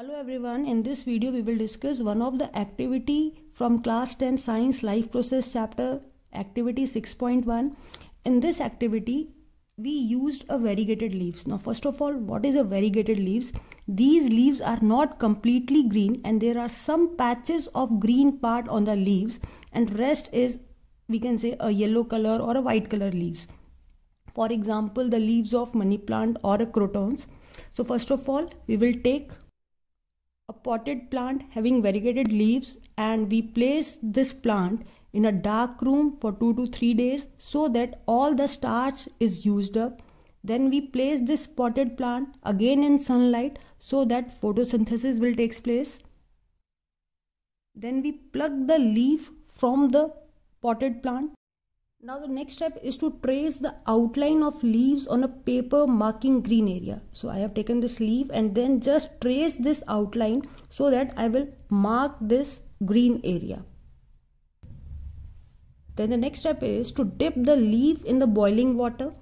Hello everyone, in this video we will discuss one of the activity from class 10 science life process chapter activity 6.1. In this activity we used a variegated leaves. Now first of all what is a variegated leaves? These leaves are not completely green and there are some patches of green part on the leaves and rest is we can say a yellow color or a white color leaves. For example the leaves of money plant or a crotons. So first of all we will take a potted plant having variegated leaves and we place this plant in a dark room for 2 to 3 days so that all the starch is used up. Then we place this potted plant again in sunlight so that photosynthesis will take place. Then we pluck the leaf from the potted plant now the next step is to trace the outline of leaves on a paper marking green area. So I have taken this leaf and then just trace this outline so that I will mark this green area. Then the next step is to dip the leaf in the boiling water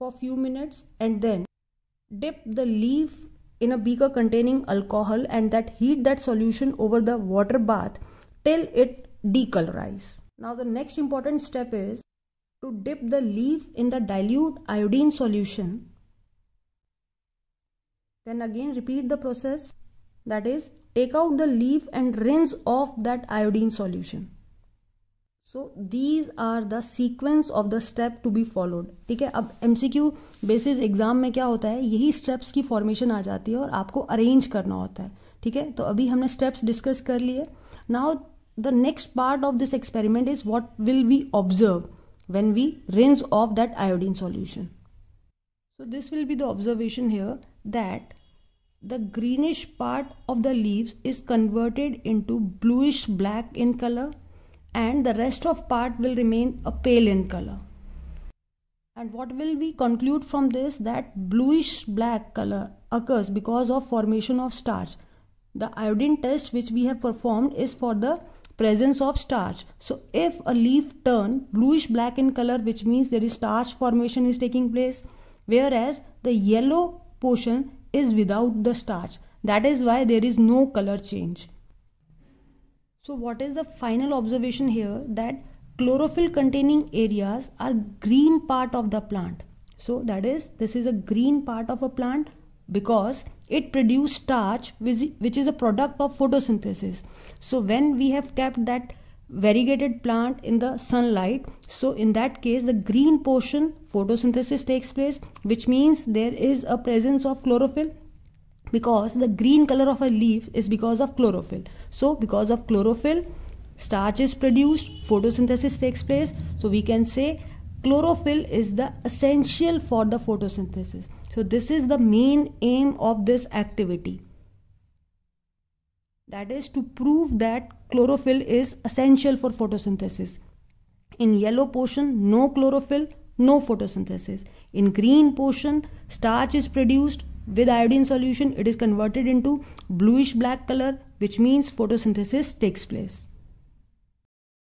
for few minutes and then dip the leaf in a beaker containing alcohol and that heat that solution over the water bath till it decolorize. Now the next important step is to dip the leaf in the dilute iodine solution. Then again repeat the process that is take out the leaf and rinse off that iodine solution. so these are the sequence of the step to be followed ठीक है अब M C Q basis exam में क्या होता है यही steps की formation आ जाती है और आपको अरेंज करना होता है ठीक है तो अभी हमने स्टेप्स डिस्कस कर लिए now the next part of this experiment is what will we observe when we rinse off that iodine solution. So this will be the observation here that the greenish part of the leaves is converted into bluish black in color and the rest of part will remain a pale in color. And what will we conclude from this that bluish black color occurs because of formation of starch. The iodine test which we have performed is for the presence of starch. So if a leaf turn bluish black in color which means there is starch formation is taking place whereas the yellow portion is without the starch. That is why there is no color change. So what is the final observation here that chlorophyll containing areas are green part of the plant. So that is this is a green part of a plant because it produces starch which is a product of photosynthesis so when we have kept that variegated plant in the sunlight so in that case the green portion photosynthesis takes place which means there is a presence of chlorophyll because the green color of a leaf is because of chlorophyll so because of chlorophyll starch is produced photosynthesis takes place so we can say chlorophyll is the essential for the photosynthesis so this is the main aim of this activity. That is to prove that chlorophyll is essential for photosynthesis. In yellow portion, no chlorophyll, no photosynthesis. In green portion, starch is produced with iodine solution. It is converted into bluish black color, which means photosynthesis takes place.